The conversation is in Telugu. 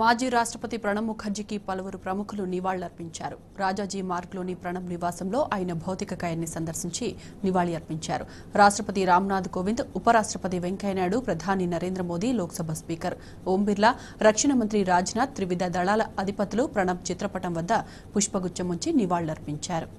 మాజీ రాష్ట్రపతి ప్రణబ్ ముఖర్జీకి పలువురు ప్రముఖులు నివాళులర్పించారు రాజాజీ మార్గ్లోని ప్రణబ్ నివాసంలో ఆయన భౌతికకాయాన్ని సందర్శించి నివాళి అర్పించారు రాష్ట్రపతి రామ్నాథ్ కోవింద్ ఉపరాష్ట్రపతి వెంకయ్యనాయుడు ప్రధాని నరేంద్ర మోదీ లోక్సభ స్పీకర్ ఓం బిర్లా రక్షణ మంత్రి రాజ్నాథ్ త్రివిధ దళాల అధిపతులు ప్రణబ్ చిత్రపటం వద్ద పుష్పగుచ్చం ఉంచి నివాళులర్పించారు